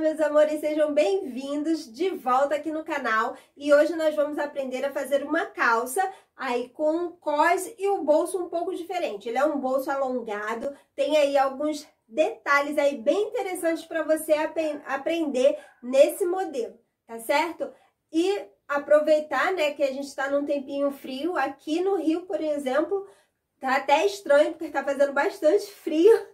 Olá, meus amores, sejam bem-vindos de volta aqui no canal e hoje nós vamos aprender a fazer uma calça aí com um cós e um bolso um pouco diferente. Ele é um bolso alongado, tem aí alguns detalhes aí bem interessantes para você ap aprender nesse modelo, tá certo? E aproveitar, né, que a gente está num tempinho frio, aqui no Rio, por exemplo, tá até estranho porque tá fazendo bastante frio,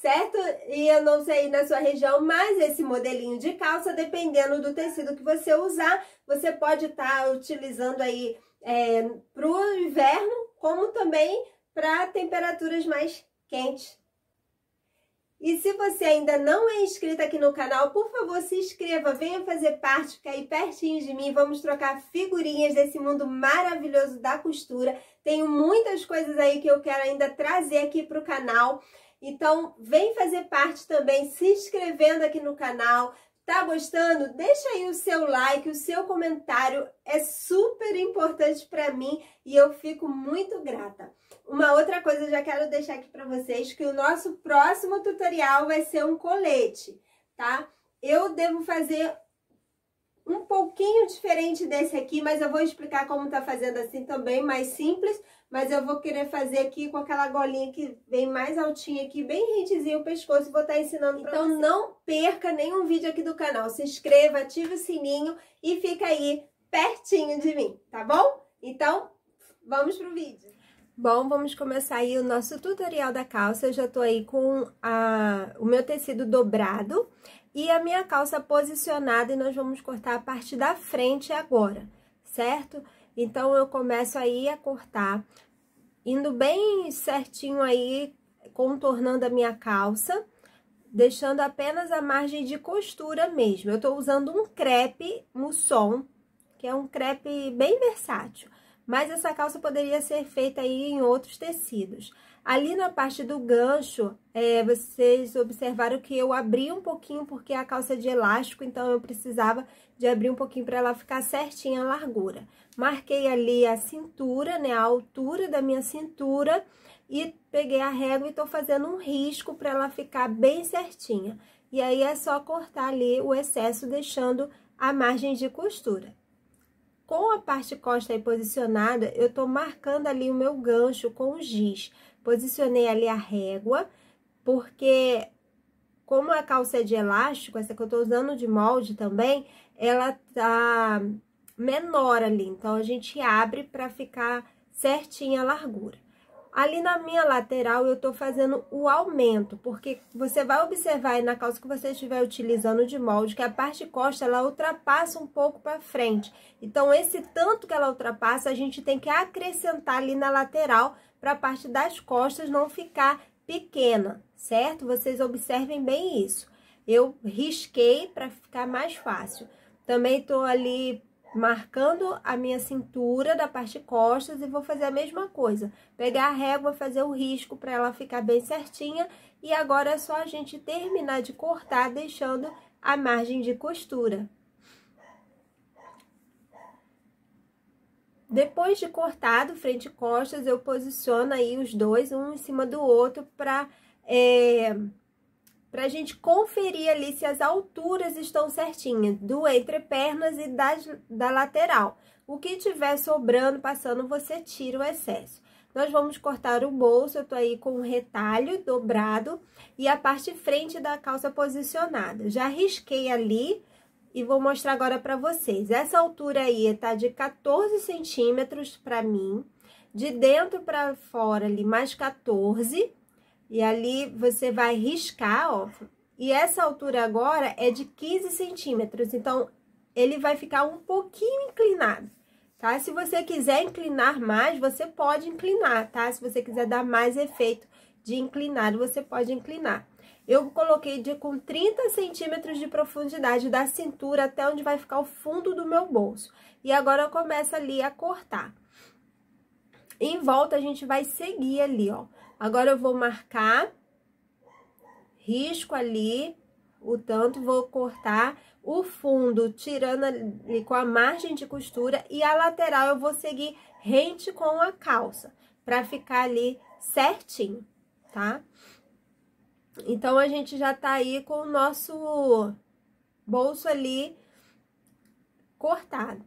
certo? E eu não sei na sua região, mas esse modelinho de calça, dependendo do tecido que você usar, você pode estar tá utilizando aí é, para o inverno, como também para temperaturas mais quentes. E se você ainda não é inscrito aqui no canal, por favor, se inscreva, venha fazer parte, fica aí pertinho de mim, vamos trocar figurinhas desse mundo maravilhoso da costura. Tenho muitas coisas aí que eu quero ainda trazer aqui para o canal. Então, vem fazer parte também se inscrevendo aqui no canal. Tá gostando? Deixa aí o seu like, o seu comentário é super importante para mim e eu fico muito grata. Uma outra coisa, já quero deixar aqui para vocês que o nosso próximo tutorial vai ser um colete, tá? Eu devo fazer um pouquinho diferente desse aqui, mas eu vou explicar como tá fazendo assim também, mais simples, mas eu vou querer fazer aqui com aquela golinha que vem mais altinha aqui, bem rentezinho o pescoço, e vou estar tá ensinando então, você. Então não perca nenhum vídeo aqui do canal, se inscreva, ative o sininho e fica aí pertinho de mim, tá bom? Então, vamos pro vídeo. Bom, vamos começar aí o nosso tutorial da calça, eu já tô aí com a, o meu tecido dobrado e a minha calça posicionada e nós vamos cortar a parte da frente agora, certo? Certo? Então, eu começo aí a cortar, indo bem certinho aí, contornando a minha calça, deixando apenas a margem de costura mesmo. Eu tô usando um crepe Musson, que é um crepe bem versátil. Mas essa calça poderia ser feita aí em outros tecidos. Ali na parte do gancho, é, vocês observaram que eu abri um pouquinho, porque a calça é de elástico, então eu precisava de abrir um pouquinho para ela ficar certinha a largura marquei ali a cintura, né, a altura da minha cintura e peguei a régua e tô fazendo um risco para ela ficar bem certinha. E aí é só cortar ali o excesso deixando a margem de costura. Com a parte costa aí posicionada, eu tô marcando ali o meu gancho com o giz. Posicionei ali a régua, porque como a calça é de elástico, essa que eu tô usando de molde também, ela tá menor ali, então a gente abre para ficar certinha a largura. Ali na minha lateral eu tô fazendo o aumento, porque você vai observar aí na calça que você estiver utilizando de molde que a parte costa ela ultrapassa um pouco para frente. Então esse tanto que ela ultrapassa a gente tem que acrescentar ali na lateral para a parte das costas não ficar pequena, certo? Vocês observem bem isso. Eu risquei para ficar mais fácil. Também tô ali marcando a minha cintura da parte de costas e vou fazer a mesma coisa. Pegar a régua, fazer o risco para ela ficar bem certinha e agora é só a gente terminar de cortar deixando a margem de costura. Depois de cortado frente e costas, eu posiciono aí os dois, um em cima do outro, para é, eh, para a gente conferir ali se as alturas estão certinhas, do entre pernas e das, da lateral. O que tiver sobrando, passando, você tira o excesso. Nós vamos cortar o bolso, eu tô aí com o retalho dobrado e a parte frente da calça posicionada. Já risquei ali e vou mostrar agora para vocês. Essa altura aí tá de 14 centímetros para mim, de dentro para fora ali mais 14 e ali você vai riscar, ó. E essa altura agora é de 15 centímetros, então ele vai ficar um pouquinho inclinado, tá? Se você quiser inclinar mais, você pode inclinar, tá? Se você quiser dar mais efeito de inclinado, você pode inclinar. Eu coloquei de, com 30 centímetros de profundidade da cintura até onde vai ficar o fundo do meu bolso. E agora eu começo ali a cortar. Em volta, a gente vai seguir ali, ó. Agora eu vou marcar risco ali o tanto, vou cortar o fundo tirando ali com a margem de costura e a lateral eu vou seguir rente com a calça, pra ficar ali certinho, tá? Então, a gente já tá aí com o nosso bolso ali cortado.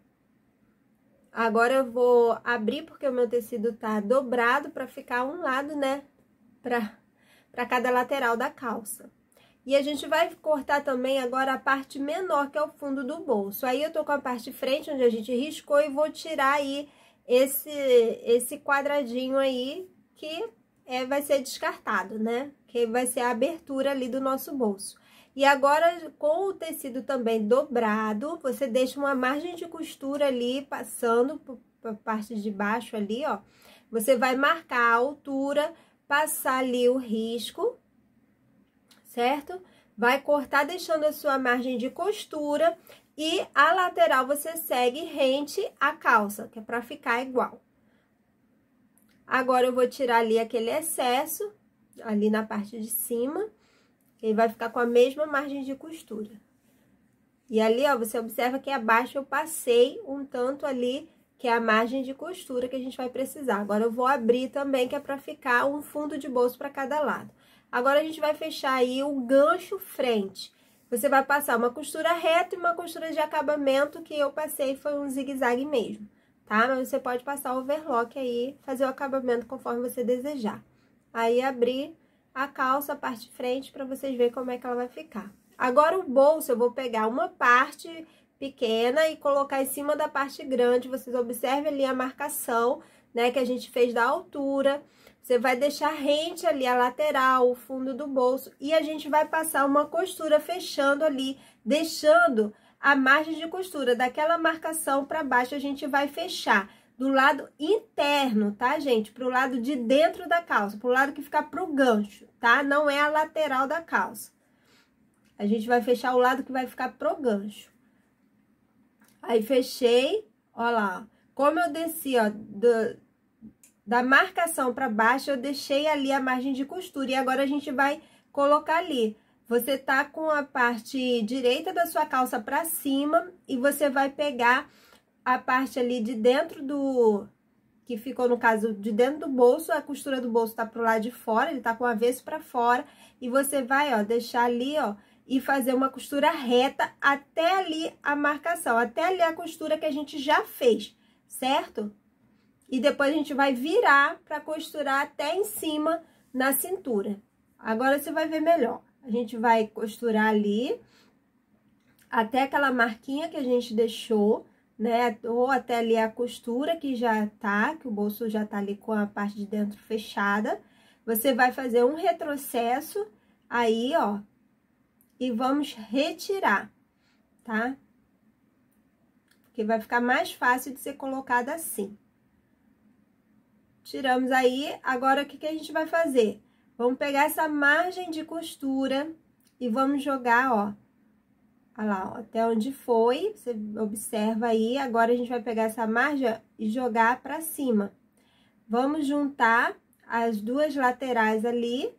Agora eu vou abrir porque o meu tecido tá dobrado para ficar um lado, né? Pra, pra cada lateral da calça. E a gente vai cortar também agora a parte menor, que é o fundo do bolso. Aí eu tô com a parte frente, onde a gente riscou, e vou tirar aí esse, esse quadradinho aí, que é, vai ser descartado, né? Que vai ser a abertura ali do nosso bolso. E agora, com o tecido também dobrado, você deixa uma margem de costura ali, passando para parte de baixo ali, ó. Você vai marcar a altura, passar ali o risco, certo? Vai cortar deixando a sua margem de costura e a lateral você segue rente à calça, que é para ficar igual. Agora, eu vou tirar ali aquele excesso, ali na parte de cima. Ele vai ficar com a mesma margem de costura. E ali, ó, você observa que abaixo eu passei um tanto ali, que é a margem de costura que a gente vai precisar. Agora, eu vou abrir também, que é pra ficar um fundo de bolso pra cada lado. Agora, a gente vai fechar aí o gancho frente. Você vai passar uma costura reta e uma costura de acabamento, que eu passei foi um zigue-zague mesmo, tá? Mas você pode passar o overlock aí, fazer o acabamento conforme você desejar. Aí, abrir a calça, a parte de frente, para vocês verem como é que ela vai ficar. Agora, o bolso, eu vou pegar uma parte pequena e colocar em cima da parte grande. Vocês observem ali a marcação, né, que a gente fez da altura. Você vai deixar rente ali a lateral, o fundo do bolso. E a gente vai passar uma costura fechando ali, deixando a margem de costura daquela marcação para baixo, a gente vai fechar do lado interno, tá, gente? Pro lado de dentro da calça, pro lado que fica pro gancho, tá? Não é a lateral da calça. A gente vai fechar o lado que vai ficar pro gancho. Aí, fechei, ó lá, Como eu desci, ó, do, da marcação para baixo, eu deixei ali a margem de costura. E agora, a gente vai colocar ali. Você tá com a parte direita da sua calça para cima e você vai pegar a parte ali de dentro do... Que ficou, no caso, de dentro do bolso, a costura do bolso tá pro lado de fora, ele tá com o avesso pra fora. E você vai, ó, deixar ali, ó, e fazer uma costura reta até ali a marcação, até ali a costura que a gente já fez, certo? E depois a gente vai virar para costurar até em cima na cintura. Agora você vai ver melhor. A gente vai costurar ali até aquela marquinha que a gente deixou né? Ou até ali a costura que já tá, que o bolso já tá ali com a parte de dentro fechada. Você vai fazer um retrocesso aí, ó, e vamos retirar, tá? Porque vai ficar mais fácil de ser colocado assim. Tiramos aí, agora o que, que a gente vai fazer? Vamos pegar essa margem de costura e vamos jogar, ó, Olha lá, ó, até onde foi, você observa aí. Agora, a gente vai pegar essa margem e jogar pra cima. Vamos juntar as duas laterais ali.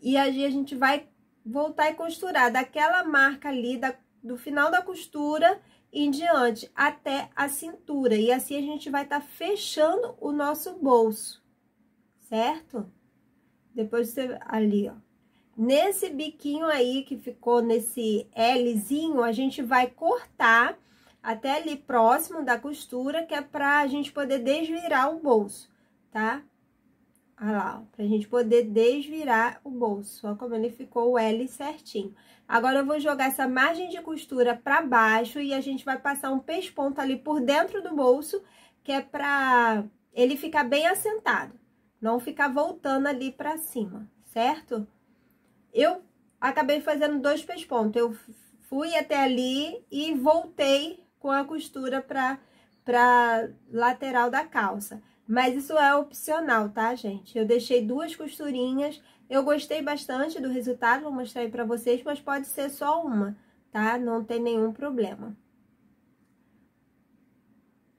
E aí, a gente vai voltar e costurar daquela marca ali, da, do final da costura em diante, até a cintura. E assim, a gente vai estar tá fechando o nosso bolso, certo? Depois, você... ali, ó. Nesse biquinho aí que ficou nesse Lzinho, a gente vai cortar até ali próximo da costura, que é pra a gente poder desvirar o bolso, tá? Olha lá, ó, pra gente poder desvirar o bolso, olha como ele ficou o L certinho. Agora, eu vou jogar essa margem de costura pra baixo e a gente vai passar um pesponto ali por dentro do bolso, que é pra ele ficar bem assentado, não ficar voltando ali pra cima, certo? Certo? eu acabei fazendo dois pés pontos. Eu fui até ali e voltei com a costura para para lateral da calça. Mas isso é opcional, tá, gente? Eu deixei duas costurinhas. Eu gostei bastante do resultado, vou mostrar aí para vocês, mas pode ser só uma, tá? Não tem nenhum problema.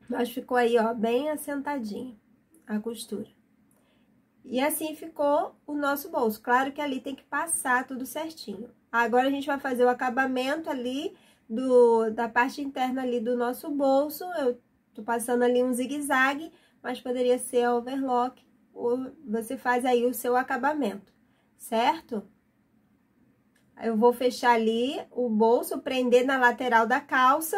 Mas ficou aí, ó, bem assentadinho a costura. E assim ficou o nosso bolso. Claro que ali tem que passar tudo certinho. Agora, a gente vai fazer o acabamento ali do, da parte interna ali do nosso bolso. Eu tô passando ali um zigue-zague, mas poderia ser overlock. Ou você faz aí o seu acabamento, certo? Eu vou fechar ali o bolso, prender na lateral da calça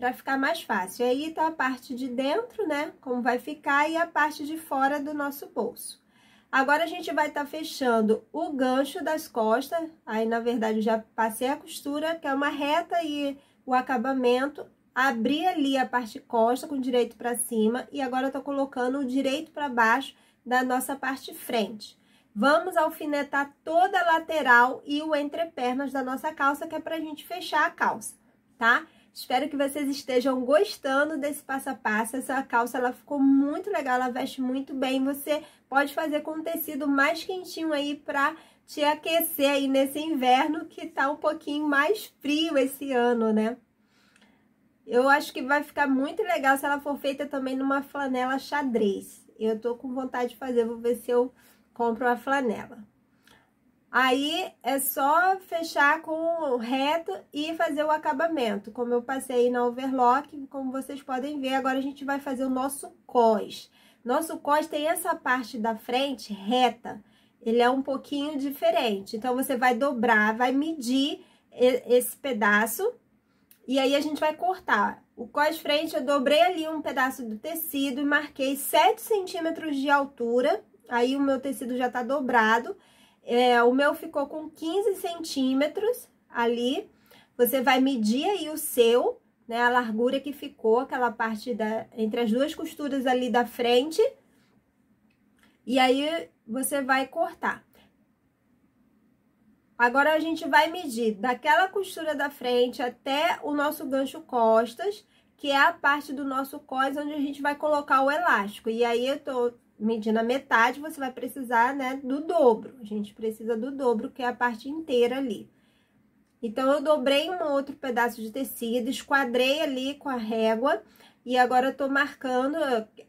para ficar mais fácil. E aí tá a parte de dentro, né, como vai ficar, e a parte de fora do nosso bolso. Agora, a gente vai estar tá fechando o gancho das costas, aí, na verdade, eu já passei a costura, que é uma reta e o acabamento, abri ali a parte costa com direito para cima, e agora eu tô colocando o direito para baixo da nossa parte frente. Vamos alfinetar toda a lateral e o entrepernas da nossa calça, que é pra gente fechar a calça, tá? Tá? Espero que vocês estejam gostando desse passo a passo. Essa calça ela ficou muito legal, ela veste muito bem. Você pode fazer com um tecido mais quentinho aí para te aquecer aí nesse inverno que tá um pouquinho mais frio esse ano, né? Eu acho que vai ficar muito legal se ela for feita também numa flanela xadrez. Eu tô com vontade de fazer, vou ver se eu compro uma flanela. Aí é só fechar com o reto e fazer o acabamento. Como eu passei na overlock, como vocês podem ver, agora a gente vai fazer o nosso cós. Nosso cós tem essa parte da frente reta, ele é um pouquinho diferente. Então, você vai dobrar, vai medir esse pedaço e aí a gente vai cortar. O cós frente eu dobrei ali um pedaço do tecido e marquei 7 centímetros de altura. Aí o meu tecido já tá dobrado é, o meu ficou com 15 centímetros ali. Você vai medir aí o seu, né? A largura que ficou, aquela parte da, entre as duas costuras ali da frente. E aí, você vai cortar. Agora, a gente vai medir daquela costura da frente até o nosso gancho costas, que é a parte do nosso cós onde a gente vai colocar o elástico. E aí, eu tô Medindo a metade, você vai precisar, né, do dobro. A gente precisa do dobro, que é a parte inteira ali. Então, eu dobrei um outro pedaço de tecido, esquadrei ali com a régua, e agora eu tô marcando,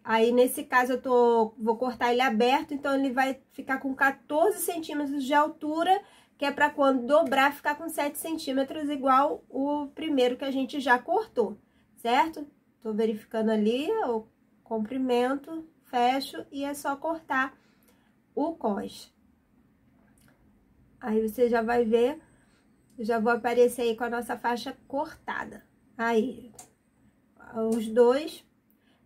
aí nesse caso eu tô, vou cortar ele aberto, então ele vai ficar com 14 centímetros de altura, que é para quando dobrar ficar com 7 centímetros, igual o primeiro que a gente já cortou, certo? Tô verificando ali o comprimento, fecho e é só cortar o cós. Aí você já vai ver, já vou aparecer aí com a nossa faixa cortada. Aí, os dois,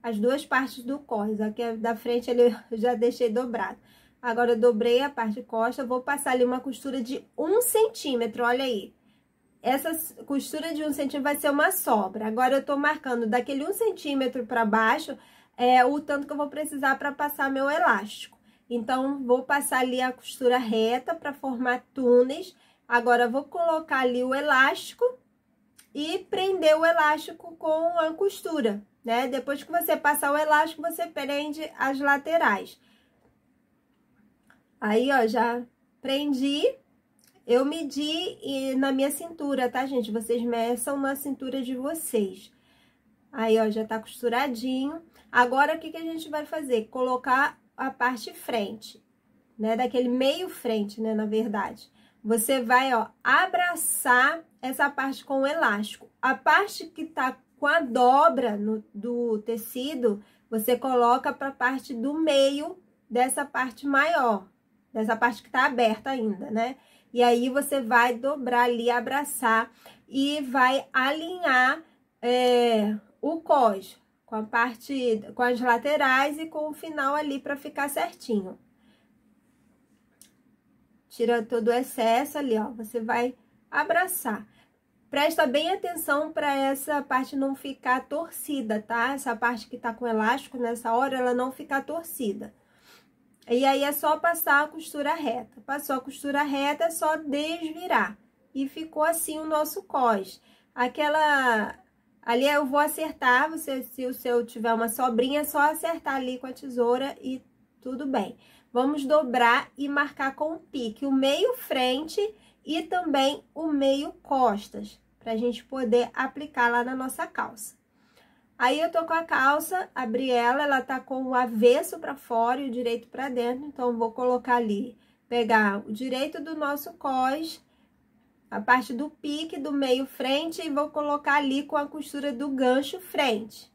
as duas partes do cós, aqui é da frente ele já deixei dobrado. Agora, eu dobrei a parte de costa, vou passar ali uma costura de um centímetro, olha aí. Essa costura de um centímetro vai ser uma sobra. Agora, eu tô marcando daquele um centímetro para baixo é, o tanto que eu vou precisar para passar meu elástico. Então, vou passar ali a costura reta para formar túneis. Agora, vou colocar ali o elástico e prender o elástico com a costura, né? Depois que você passar o elástico, você prende as laterais. Aí, ó, já prendi. Eu medi e, na minha cintura, tá, gente? Vocês meçam na cintura de vocês. Aí, ó, já tá costuradinho. Agora, o que, que a gente vai fazer? Colocar a parte frente, né? Daquele meio frente, né? Na verdade. Você vai, ó, abraçar essa parte com o elástico. A parte que tá com a dobra no, do tecido, você coloca para a parte do meio dessa parte maior, dessa parte que tá aberta ainda, né? E aí você vai dobrar ali, abraçar e vai alinhar é, o cos com a parte, com as laterais e com o final ali para ficar certinho. Tira todo o excesso ali, ó, você vai abraçar. Presta bem atenção para essa parte não ficar torcida, tá? Essa parte que tá com elástico nessa hora, ela não ficar torcida. E aí é só passar a costura reta. Passou a costura reta, é só desvirar. E ficou assim o nosso cos. Aquela Ali eu vou acertar, você, se o seu tiver uma sobrinha, é só acertar ali com a tesoura e tudo bem. Vamos dobrar e marcar com o pique o meio frente e também o meio costas, pra gente poder aplicar lá na nossa calça. Aí eu tô com a calça, abri ela, ela tá com o avesso para fora e o direito para dentro, então vou colocar ali, pegar o direito do nosso cos a parte do pique do meio frente e vou colocar ali com a costura do gancho frente.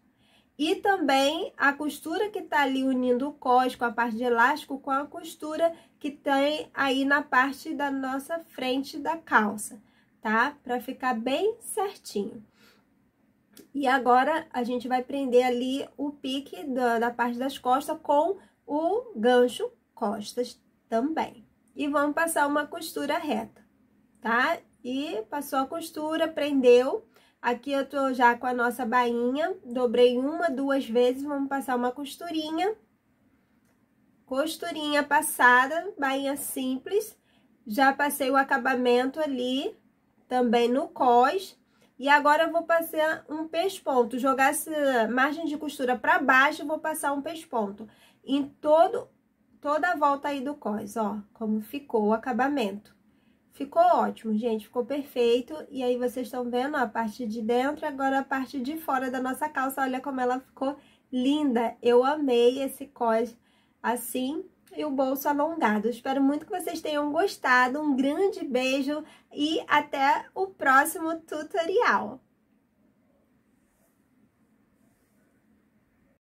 E também a costura que tá ali unindo o cós com a parte de elástico com a costura que tem aí na parte da nossa frente da calça, tá? Pra ficar bem certinho. E agora, a gente vai prender ali o pique da, da parte das costas com o gancho costas também. E vamos passar uma costura reta, tá? e passou a costura, prendeu. Aqui eu tô já com a nossa bainha, dobrei uma, duas vezes, vamos passar uma costurinha. Costurinha passada, bainha simples. Já passei o acabamento ali, também no cós. E agora eu vou passar um pesponto, jogar essa margem de costura para baixo, vou passar um pesponto em todo toda a volta aí do cós, ó, como ficou o acabamento. Ficou ótimo, gente, ficou perfeito. E aí vocês estão vendo a parte de dentro, agora a parte de fora da nossa calça. Olha como ela ficou linda. Eu amei esse cos assim e o bolso alongado. Espero muito que vocês tenham gostado. Um grande beijo e até o próximo tutorial.